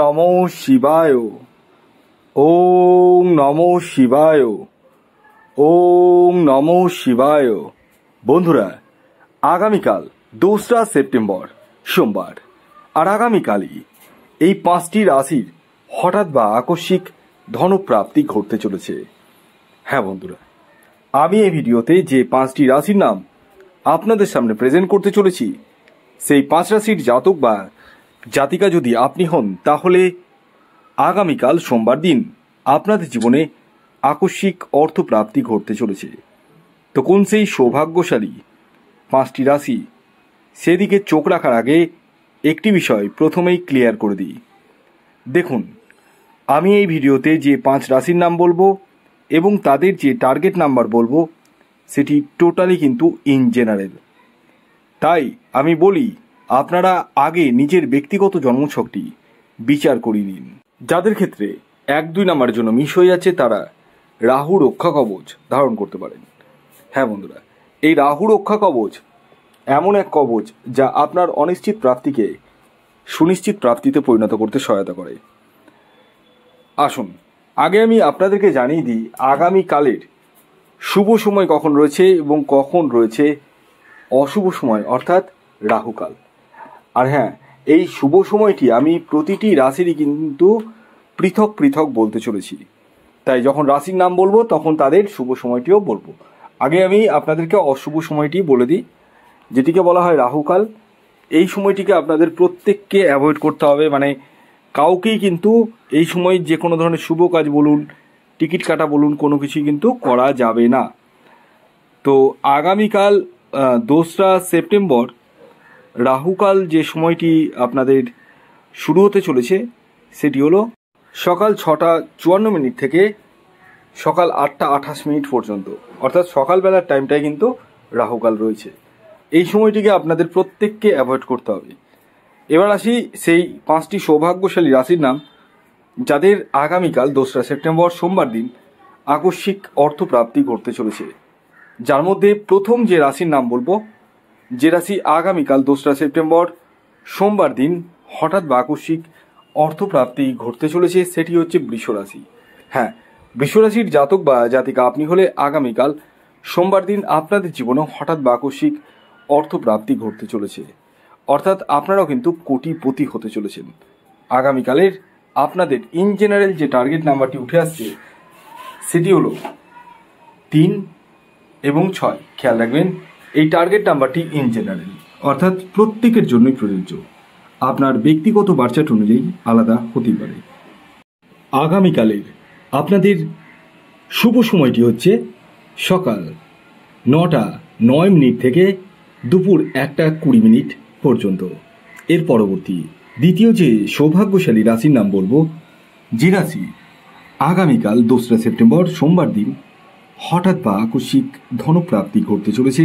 নম শিবায় ওম নম শিবায় ওম নম শিবায় বন্ধুরা আগামীকাল দোসরা সেপ্টেম্বর সোমবার আর আগামীকালই এই পাঁচটি রাশির হঠাৎ বা আকস্মিক ধনপ্রাপ্তি ঘটতে চলেছে হ্যাঁ বন্ধুরা আমি এই ভিডিওতে যে পাঁচটি রাশির নাম আপনাদের সামনে প্রেজেন্ট করতে চলেছি সেই পাঁচ রাশির জাতক বা জাতিকা যদি আপনি হন তাহলে আগামীকাল সোমবার দিন আপনাদের জীবনে আকস্মিক অর্থপ্রাপ্তি ঘটতে চলেছে তো কোন সেই সৌভাগ্যশালী পাঁচটি রাশি সেদিকে চোখ রাখার আগে একটি বিষয় প্রথমেই ক্লিয়ার করে দিই দেখুন আমি এই ভিডিওতে যে পাঁচ রাশির নাম বলবো এবং তাদের যে টার্গেট নাম্বার বলবো সেটি টোটালি কিন্তু ইন জেনারেল তাই আমি বলি আপনারা আগে নিজের ব্যক্তিগত জন্মছকটি বিচার করিয়ে নিন যাদের ক্ষেত্রে এক দুই নাম্বার জন্য মিস হয়ে যাচ্ছে তারা রাহু রক্ষা কবচ ধারণ করতে পারেন হ্যাঁ বন্ধুরা এই রাহু রক্ষা কবচ এমন এক কবচ যা আপনার অনিশ্চিত প্রাপ্তিকে সুনিশ্চিত প্রাপ্তিতে পরিণত করতে সহায়তা করে আসুন আগে আমি আপনাদেরকে জানিয়ে দিই আগামীকালের শুভ সময় কখন রয়েছে এবং কখন রয়েছে অশুভ সময় অর্থাৎ রাহুকাল আর হ্যাঁ এই শুভ সময়টি আমি প্রতিটি রাশিরই কিন্তু পৃথক পৃথক বলতে চলেছি তাই যখন রাশির নাম বলবো তখন তাদের শুভ সময়টিও বলবো আগে আমি আপনাদেরকে অশুভ সময়টি বলে দিই যেটিকে বলা হয় রাহুকাল এই সময়টিকে আপনাদের প্রত্যেককে অ্যাভয়েড করতে হবে মানে কাউকেই কিন্তু এই সময় যে কোনো ধরনের শুভ কাজ বলুন টিকিট কাটা বলুন কোনো কিছুই কিন্তু করা যাবে না তো আগামীকাল দোসরা সেপ্টেম্বর রাহুকাল যে সময়টি আপনাদের শুরু হতে চলেছে সেটি হলো সকাল ছটা চুয়ান্ন মিনিট থেকে সকাল আটটা আঠাশ মিনিট পর্যন্ত অর্থাৎ সকালবেলার টাইমটায় কিন্তু রাহুকাল রয়েছে এই সময়টিকে আপনাদের প্রত্যেককে অ্যাভয়েড করতে হবে এবার আসি সেই পাঁচটি সৌভাগ্যশালী রাশির নাম যাদের আগামীকাল দোসরা সেপ্টেম্বর সোমবার দিন আকস্মিক অর্থপ্রাপ্তি করতে চলেছে যার মধ্যে প্রথম যে রাশির নাম বলবো যে রাশি আগামীকাল দোসরা সেপ্টেম্বর সোমবার দিন হঠাৎ বা আকস্মিক অর্থপ্রাপ্তি ঘটতে চলেছে সেটি হচ্ছে বৃষরাশি হ্যাঁ বৃষরাশির জাতক বা জাতিকা আপনি হলে আগামীকাল সোমবার দিন আপনাদের জীবনে হঠাৎ বা আকস্মিক অর্থপ্রাপ্তি ঘটতে চলেছে অর্থাৎ আপনারাও কিন্তু কোটিপতি হতে চলেছেন আগামীকালের আপনাদের ইন জেনারেল যে টার্গেট নাম্বারটি উঠে আসছে সেটি হলো তিন এবং ছয় খেয়াল রাখবেন এই টার্গেট নাম্বারটি ইন জেনারেল অর্থাৎ প্রত্যেকের জন্যই প্রযোজ্য আপনার ব্যক্তিগত বার্চাট অনুযায়ী আলাদা হতে পারে আগামীকালের আপনাদের শুভ সময়টি হচ্ছে সকাল নটা নয় মিনিট থেকে দুপুর একটা কুড়ি মিনিট পর্যন্ত এর পরবর্তী দ্বিতীয় যে সৌভাগ্যশালী রাশির নাম বলবো যে রাশি আগামীকাল দোসরা সেপ্টেম্বর সোমবার দিন হঠাৎ বা আকস্মিক ধনপ্রাপ্তি ঘটতে চলেছে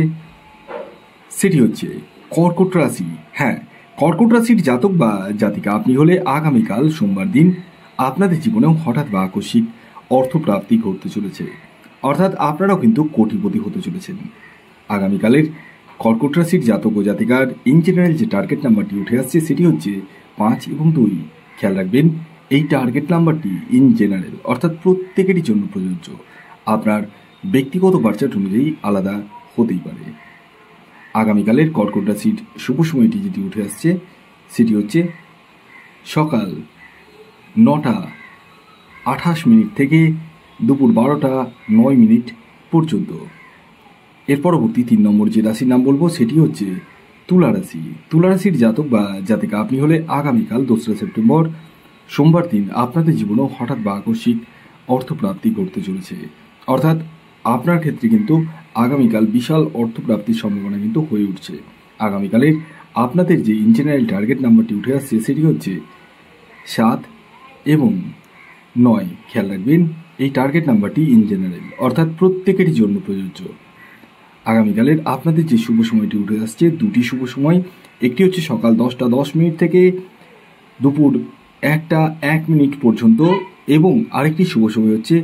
সেটি হচ্ছে কর্কট রাশি হ্যাঁ কর্কট রাশির জাতক বা জাতিকা আপনি হলে আগামীকাল সোমবার দিন আপনাদের জীবনেও হঠাৎ বা আকস্মিক অর্থপ্রাপ্তি ঘটতে চলেছে অর্থাৎ আপনারাও কিন্তু কোটিপতি হতে চলেছেন আগামীকালের কর্কট রাশির জাতক ও জাতিকার ইন জেনারেল যে টার্গেট নাম্বারটি উঠে আসছে সেটি হচ্ছে পাঁচ এবং দুই খেয়াল রাখবেন এই টার্গেট নাম্বারটি ইন জেনারেল অর্থাৎ প্রত্যেকেরই জন্য প্রযোজ্য আপনার ব্যক্তিগত বার্চার অনুযায়ী আলাদা হতেই পারে আগামীকালের কর্কট সিট শুভ সময়টি যেটি উঠে আসছে সেটি হচ্ছে সকাল নটা আঠাশ মিনিট থেকে দুপুর বারোটা নয় মিনিট পর্যন্ত এর পরবর্তী তিন নম্বর যে রাশির নাম বলবো সেটি হচ্ছে তুলা রাশি তুলা রাশির জাতক বা জাতিকা আপনি হলে আগামীকাল দোসরা সেপ্টেম্বর সোমবার দিন আপনাদের জীবনেও হঠাৎ বা আকস্মিক অর্থপ্রাপ্তি করতে চলেছে অর্থাৎ আপনার ক্ষেত্রে কিন্তু আগামীকাল বিশাল অর্থপ্রাপ্তির সম্ভাবনা কিন্তু হয়ে উঠছে আগামীকালের আপনাদের যে ইঞ্জিনিয়ারিং টার্গেট নাম্বারটি উঠে আসছে সেটি হচ্ছে সাত এবং নয় খেয়াল রাখবেন এই টার্গেট নাম্বারটি ইন জেনারেল অর্থাৎ প্রত্যেকেরই জন্য প্রযোজ্য আগামীকালের আপনাদের যে শুভ সময়টি উঠে আসছে দুটি শুভ সময় একটি হচ্ছে সকাল দশটা দশ মিনিট থেকে দুপুর একটা এক মিনিট পর্যন্ত এবং আরেকটি শুভ সময় হচ্ছে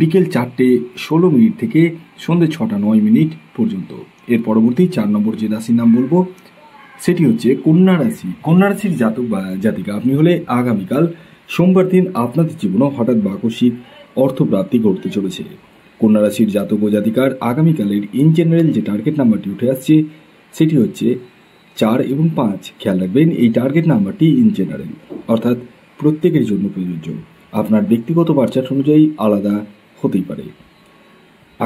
বিকেল চারটে ষোলো মিনিট থেকে সন্ধ্যে ছটা নয় মিনিট পর্যন্ত এর পরবর্তী চার নম্বর যে রাশির নাম বলবো সেটি হচ্ছে কন্যা রাশি কন্যা রাশির জাতক বা জাতিকা আপনি হলে আগামীকাল সোমবার দিন আপনাদের জীবনে হঠাৎ বা আকস্মিক অর্থপ্রাপ্তি ঘটতে চলেছে কন্যা রাশির জাতক ও জাতিকার আগামীকালের ইন জেনারেল যে টার্গেট নাম্বারটি উঠে আসছে সেটি হচ্ছে চার এবং পাঁচ খেয়াল রাখবেন এই টার্গেট নাম্বারটি ইন জেনারেল অর্থাৎ প্রত্যেকের জন্য প্রযোজ্য আপনার ব্যক্তিগত বার্চার অনুযায়ী আলাদা হতেই পারে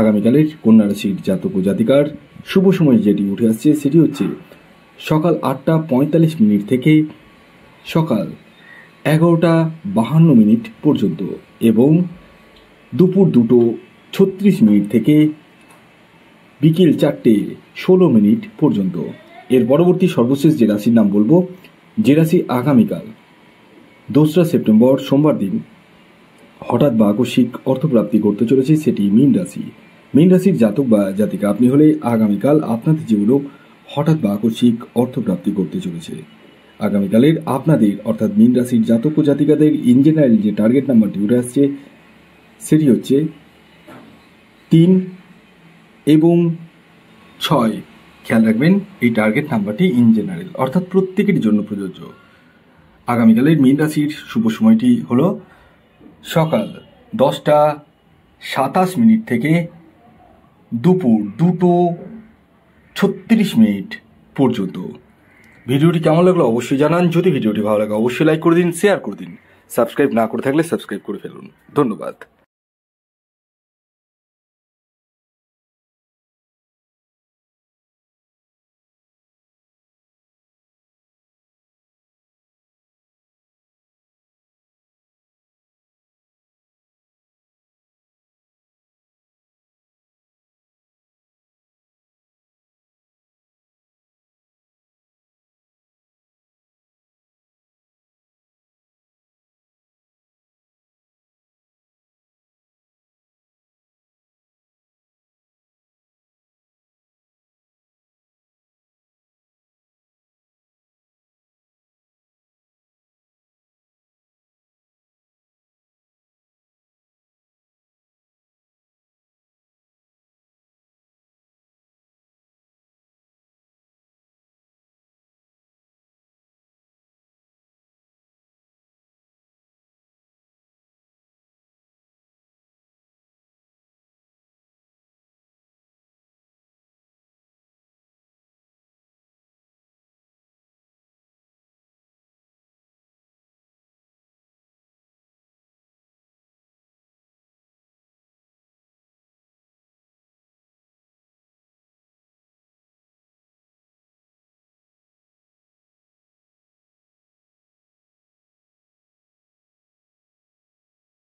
আগামীকালের কন্যা রাশির জাতক জাতিকার শুভ সময় যেটি উঠে আসছে সেটি হচ্ছে সকাল আটটা পঁয়তাল্লিশ মিনিট থেকে সকাল এগারোটা বাহান্ন মিনিট পর্যন্ত এবং দুপুর দুটো ছত্রিশ মিনিট থেকে বিকেল চারটে ষোলো মিনিট পর্যন্ত এর পরবর্তী সর্বশেষ যে রাশির নাম বলবো যে রাশি আগামীকাল দোসরা সেপ্টেম্বর সোমবার দিন হঠাৎ বা আকস্মিক অর্থপ্রাপ্তি করতে চলেছে সেটি মীন রাশি মীন রাশির জাতক বা জাতিকা আপনি হলে আগামীকাল আপনাদের জীবনেও হঠাৎ বা আকস্মিক অর্থপ্রাপ্তি করতে চলেছে আগামীকালের আপনাদের অর্থাৎ মীন রাশির জাতক ও জাতিকাদের ইন যে টার্গেট নাম্বারটি উঠে আসছে সেটি হচ্ছে তিন এবং ছয় খেয়াল রাখবেন এই টার্গেট নাম্বারটি ইন জেনারেল অর্থাৎ প্রত্যেকের জন্য প্রযোজ্য আগামীকালের মীন রাশির শুভ সময়টি হলো সকাল দশটা সাতাশ মিনিট থেকে দুপুর দুটো ছত্রিশ মিনিট পর্যন্ত ভিডিওটি কেমন লাগলো অবশ্যই জানান যদি ভিডিওটি ভালো লাগে অবশ্যই লাইক করে দিন শেয়ার করে দিন সাবস্ক্রাইব না করে থাকলে সাবস্ক্রাইব করে ফেলুন ধন্যবাদ